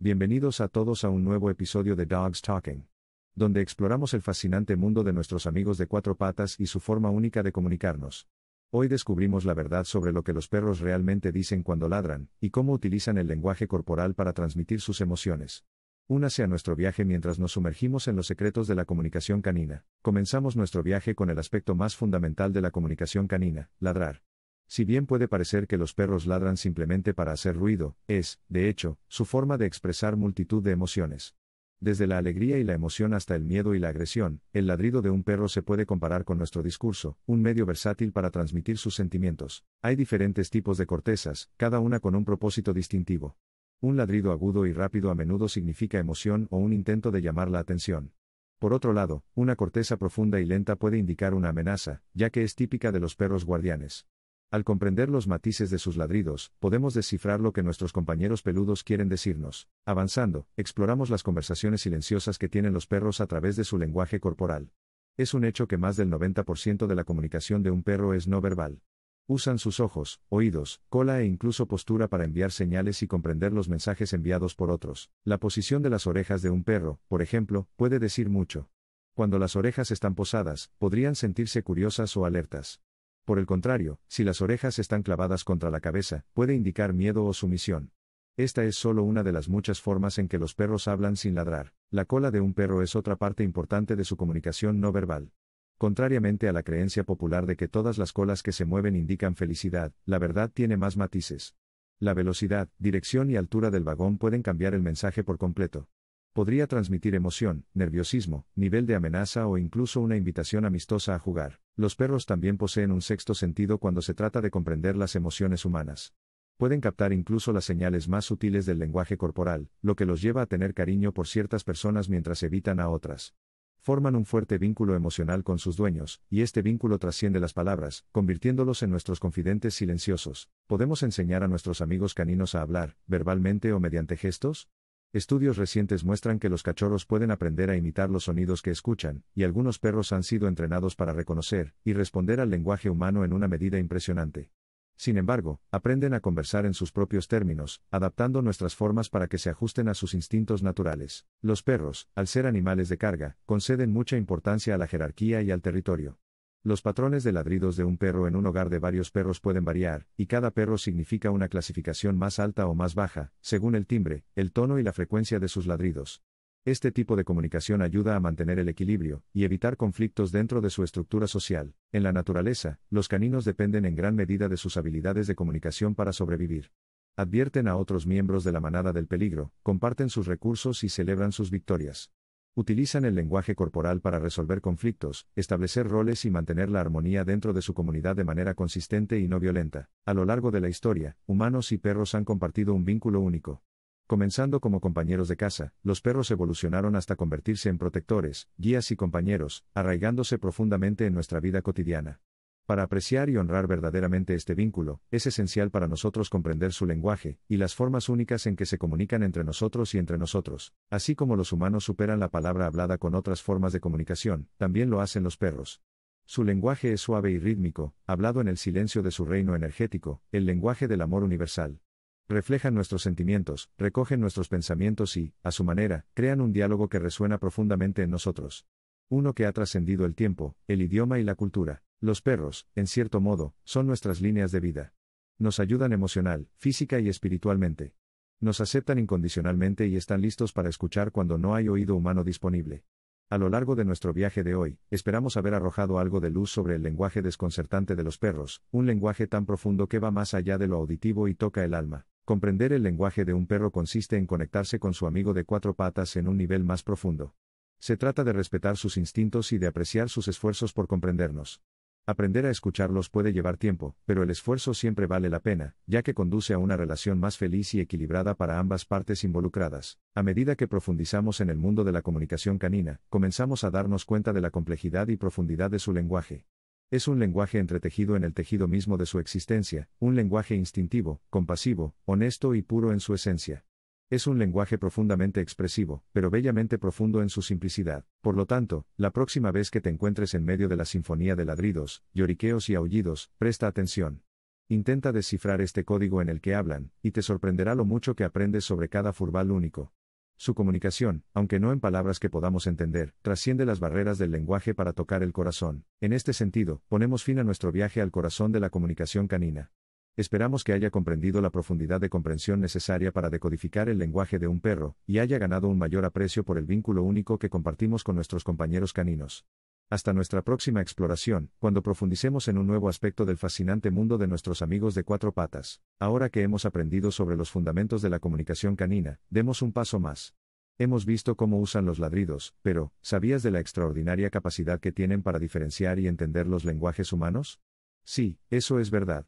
Bienvenidos a todos a un nuevo episodio de Dogs Talking, donde exploramos el fascinante mundo de nuestros amigos de cuatro patas y su forma única de comunicarnos. Hoy descubrimos la verdad sobre lo que los perros realmente dicen cuando ladran, y cómo utilizan el lenguaje corporal para transmitir sus emociones. Únase a nuestro viaje mientras nos sumergimos en los secretos de la comunicación canina. Comenzamos nuestro viaje con el aspecto más fundamental de la comunicación canina, ladrar. Si bien puede parecer que los perros ladran simplemente para hacer ruido, es, de hecho, su forma de expresar multitud de emociones. Desde la alegría y la emoción hasta el miedo y la agresión, el ladrido de un perro se puede comparar con nuestro discurso, un medio versátil para transmitir sus sentimientos. Hay diferentes tipos de cortezas, cada una con un propósito distintivo. Un ladrido agudo y rápido a menudo significa emoción o un intento de llamar la atención. Por otro lado, una corteza profunda y lenta puede indicar una amenaza, ya que es típica de los perros guardianes. Al comprender los matices de sus ladridos, podemos descifrar lo que nuestros compañeros peludos quieren decirnos. Avanzando, exploramos las conversaciones silenciosas que tienen los perros a través de su lenguaje corporal. Es un hecho que más del 90% de la comunicación de un perro es no verbal. Usan sus ojos, oídos, cola e incluso postura para enviar señales y comprender los mensajes enviados por otros. La posición de las orejas de un perro, por ejemplo, puede decir mucho. Cuando las orejas están posadas, podrían sentirse curiosas o alertas. Por el contrario, si las orejas están clavadas contra la cabeza, puede indicar miedo o sumisión. Esta es solo una de las muchas formas en que los perros hablan sin ladrar. La cola de un perro es otra parte importante de su comunicación no verbal. Contrariamente a la creencia popular de que todas las colas que se mueven indican felicidad, la verdad tiene más matices. La velocidad, dirección y altura del vagón pueden cambiar el mensaje por completo. Podría transmitir emoción, nerviosismo, nivel de amenaza o incluso una invitación amistosa a jugar. Los perros también poseen un sexto sentido cuando se trata de comprender las emociones humanas. Pueden captar incluso las señales más sutiles del lenguaje corporal, lo que los lleva a tener cariño por ciertas personas mientras evitan a otras. Forman un fuerte vínculo emocional con sus dueños, y este vínculo trasciende las palabras, convirtiéndolos en nuestros confidentes silenciosos. ¿Podemos enseñar a nuestros amigos caninos a hablar, verbalmente o mediante gestos? Estudios recientes muestran que los cachorros pueden aprender a imitar los sonidos que escuchan, y algunos perros han sido entrenados para reconocer y responder al lenguaje humano en una medida impresionante. Sin embargo, aprenden a conversar en sus propios términos, adaptando nuestras formas para que se ajusten a sus instintos naturales. Los perros, al ser animales de carga, conceden mucha importancia a la jerarquía y al territorio. Los patrones de ladridos de un perro en un hogar de varios perros pueden variar, y cada perro significa una clasificación más alta o más baja, según el timbre, el tono y la frecuencia de sus ladridos. Este tipo de comunicación ayuda a mantener el equilibrio y evitar conflictos dentro de su estructura social. En la naturaleza, los caninos dependen en gran medida de sus habilidades de comunicación para sobrevivir. Advierten a otros miembros de la manada del peligro, comparten sus recursos y celebran sus victorias. Utilizan el lenguaje corporal para resolver conflictos, establecer roles y mantener la armonía dentro de su comunidad de manera consistente y no violenta. A lo largo de la historia, humanos y perros han compartido un vínculo único. Comenzando como compañeros de casa, los perros evolucionaron hasta convertirse en protectores, guías y compañeros, arraigándose profundamente en nuestra vida cotidiana. Para apreciar y honrar verdaderamente este vínculo, es esencial para nosotros comprender su lenguaje, y las formas únicas en que se comunican entre nosotros y entre nosotros. Así como los humanos superan la palabra hablada con otras formas de comunicación, también lo hacen los perros. Su lenguaje es suave y rítmico, hablado en el silencio de su reino energético, el lenguaje del amor universal. Reflejan nuestros sentimientos, recogen nuestros pensamientos y, a su manera, crean un diálogo que resuena profundamente en nosotros. Uno que ha trascendido el tiempo, el idioma y la cultura. Los perros, en cierto modo, son nuestras líneas de vida. Nos ayudan emocional, física y espiritualmente. Nos aceptan incondicionalmente y están listos para escuchar cuando no hay oído humano disponible. A lo largo de nuestro viaje de hoy, esperamos haber arrojado algo de luz sobre el lenguaje desconcertante de los perros, un lenguaje tan profundo que va más allá de lo auditivo y toca el alma. Comprender el lenguaje de un perro consiste en conectarse con su amigo de cuatro patas en un nivel más profundo. Se trata de respetar sus instintos y de apreciar sus esfuerzos por comprendernos. Aprender a escucharlos puede llevar tiempo, pero el esfuerzo siempre vale la pena, ya que conduce a una relación más feliz y equilibrada para ambas partes involucradas. A medida que profundizamos en el mundo de la comunicación canina, comenzamos a darnos cuenta de la complejidad y profundidad de su lenguaje. Es un lenguaje entretejido en el tejido mismo de su existencia, un lenguaje instintivo, compasivo, honesto y puro en su esencia. Es un lenguaje profundamente expresivo, pero bellamente profundo en su simplicidad. Por lo tanto, la próxima vez que te encuentres en medio de la sinfonía de ladridos, lloriqueos y aullidos, presta atención. Intenta descifrar este código en el que hablan, y te sorprenderá lo mucho que aprendes sobre cada furbal único. Su comunicación, aunque no en palabras que podamos entender, trasciende las barreras del lenguaje para tocar el corazón. En este sentido, ponemos fin a nuestro viaje al corazón de la comunicación canina. Esperamos que haya comprendido la profundidad de comprensión necesaria para decodificar el lenguaje de un perro, y haya ganado un mayor aprecio por el vínculo único que compartimos con nuestros compañeros caninos. Hasta nuestra próxima exploración, cuando profundicemos en un nuevo aspecto del fascinante mundo de nuestros amigos de cuatro patas. Ahora que hemos aprendido sobre los fundamentos de la comunicación canina, demos un paso más. Hemos visto cómo usan los ladridos, pero, ¿sabías de la extraordinaria capacidad que tienen para diferenciar y entender los lenguajes humanos? Sí, eso es verdad.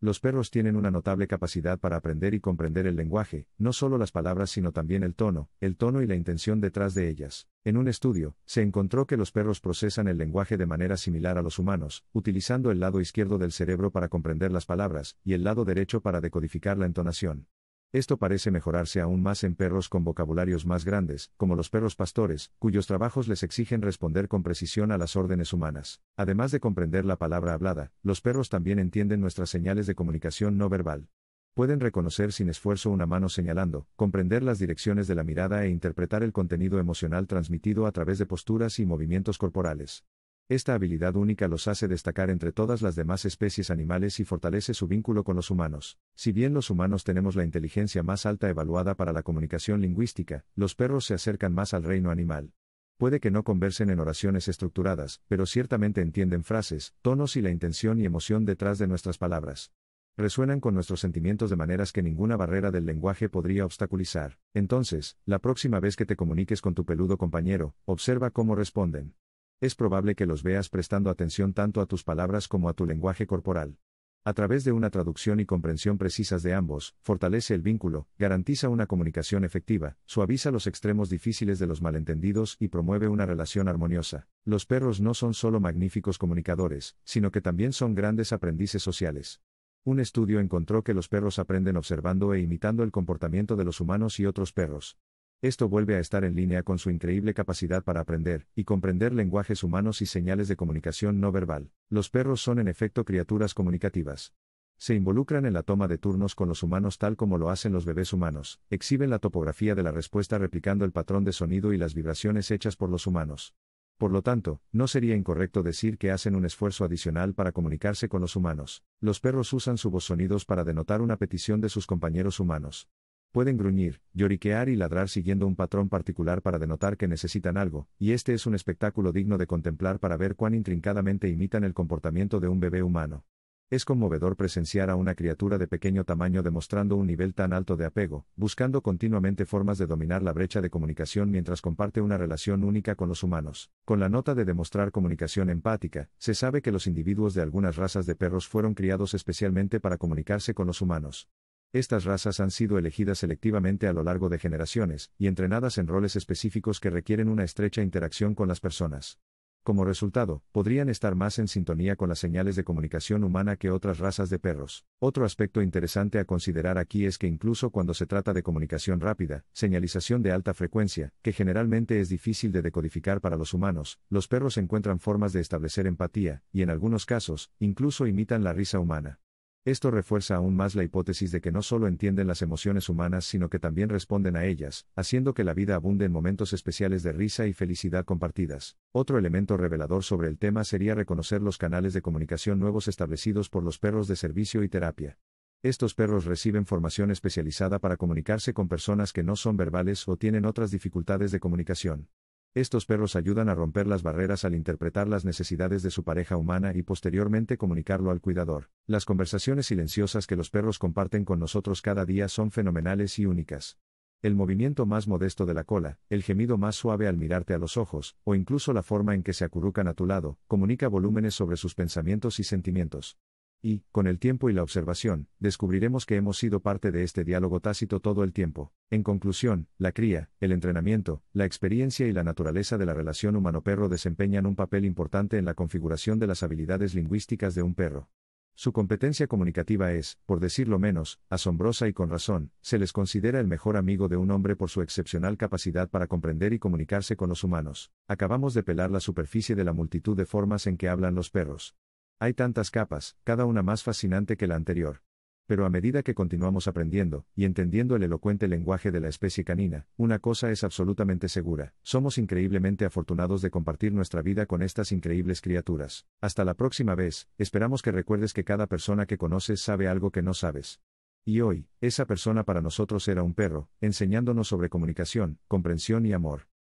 Los perros tienen una notable capacidad para aprender y comprender el lenguaje, no solo las palabras sino también el tono, el tono y la intención detrás de ellas. En un estudio, se encontró que los perros procesan el lenguaje de manera similar a los humanos, utilizando el lado izquierdo del cerebro para comprender las palabras, y el lado derecho para decodificar la entonación. Esto parece mejorarse aún más en perros con vocabularios más grandes, como los perros pastores, cuyos trabajos les exigen responder con precisión a las órdenes humanas. Además de comprender la palabra hablada, los perros también entienden nuestras señales de comunicación no verbal. Pueden reconocer sin esfuerzo una mano señalando, comprender las direcciones de la mirada e interpretar el contenido emocional transmitido a través de posturas y movimientos corporales. Esta habilidad única los hace destacar entre todas las demás especies animales y fortalece su vínculo con los humanos. Si bien los humanos tenemos la inteligencia más alta evaluada para la comunicación lingüística, los perros se acercan más al reino animal. Puede que no conversen en oraciones estructuradas, pero ciertamente entienden frases, tonos y la intención y emoción detrás de nuestras palabras. Resuenan con nuestros sentimientos de maneras que ninguna barrera del lenguaje podría obstaculizar. Entonces, la próxima vez que te comuniques con tu peludo compañero, observa cómo responden es probable que los veas prestando atención tanto a tus palabras como a tu lenguaje corporal. A través de una traducción y comprensión precisas de ambos, fortalece el vínculo, garantiza una comunicación efectiva, suaviza los extremos difíciles de los malentendidos y promueve una relación armoniosa. Los perros no son solo magníficos comunicadores, sino que también son grandes aprendices sociales. Un estudio encontró que los perros aprenden observando e imitando el comportamiento de los humanos y otros perros. Esto vuelve a estar en línea con su increíble capacidad para aprender y comprender lenguajes humanos y señales de comunicación no verbal. Los perros son en efecto criaturas comunicativas. Se involucran en la toma de turnos con los humanos tal como lo hacen los bebés humanos, exhiben la topografía de la respuesta replicando el patrón de sonido y las vibraciones hechas por los humanos. Por lo tanto, no sería incorrecto decir que hacen un esfuerzo adicional para comunicarse con los humanos. Los perros usan sus voz sonidos para denotar una petición de sus compañeros humanos. Pueden gruñir, lloriquear y ladrar siguiendo un patrón particular para denotar que necesitan algo, y este es un espectáculo digno de contemplar para ver cuán intrincadamente imitan el comportamiento de un bebé humano. Es conmovedor presenciar a una criatura de pequeño tamaño demostrando un nivel tan alto de apego, buscando continuamente formas de dominar la brecha de comunicación mientras comparte una relación única con los humanos. Con la nota de demostrar comunicación empática, se sabe que los individuos de algunas razas de perros fueron criados especialmente para comunicarse con los humanos. Estas razas han sido elegidas selectivamente a lo largo de generaciones, y entrenadas en roles específicos que requieren una estrecha interacción con las personas. Como resultado, podrían estar más en sintonía con las señales de comunicación humana que otras razas de perros. Otro aspecto interesante a considerar aquí es que incluso cuando se trata de comunicación rápida, señalización de alta frecuencia, que generalmente es difícil de decodificar para los humanos, los perros encuentran formas de establecer empatía, y en algunos casos, incluso imitan la risa humana. Esto refuerza aún más la hipótesis de que no solo entienden las emociones humanas, sino que también responden a ellas, haciendo que la vida abunde en momentos especiales de risa y felicidad compartidas. Otro elemento revelador sobre el tema sería reconocer los canales de comunicación nuevos establecidos por los perros de servicio y terapia. Estos perros reciben formación especializada para comunicarse con personas que no son verbales o tienen otras dificultades de comunicación. Estos perros ayudan a romper las barreras al interpretar las necesidades de su pareja humana y posteriormente comunicarlo al cuidador. Las conversaciones silenciosas que los perros comparten con nosotros cada día son fenomenales y únicas. El movimiento más modesto de la cola, el gemido más suave al mirarte a los ojos, o incluso la forma en que se acurrucan a tu lado, comunica volúmenes sobre sus pensamientos y sentimientos. Y, con el tiempo y la observación, descubriremos que hemos sido parte de este diálogo tácito todo el tiempo. En conclusión, la cría, el entrenamiento, la experiencia y la naturaleza de la relación humano-perro desempeñan un papel importante en la configuración de las habilidades lingüísticas de un perro. Su competencia comunicativa es, por decirlo menos, asombrosa y con razón, se les considera el mejor amigo de un hombre por su excepcional capacidad para comprender y comunicarse con los humanos. Acabamos de pelar la superficie de la multitud de formas en que hablan los perros. Hay tantas capas, cada una más fascinante que la anterior. Pero a medida que continuamos aprendiendo y entendiendo el elocuente lenguaje de la especie canina, una cosa es absolutamente segura, somos increíblemente afortunados de compartir nuestra vida con estas increíbles criaturas. Hasta la próxima vez, esperamos que recuerdes que cada persona que conoces sabe algo que no sabes. Y hoy, esa persona para nosotros era un perro, enseñándonos sobre comunicación, comprensión y amor.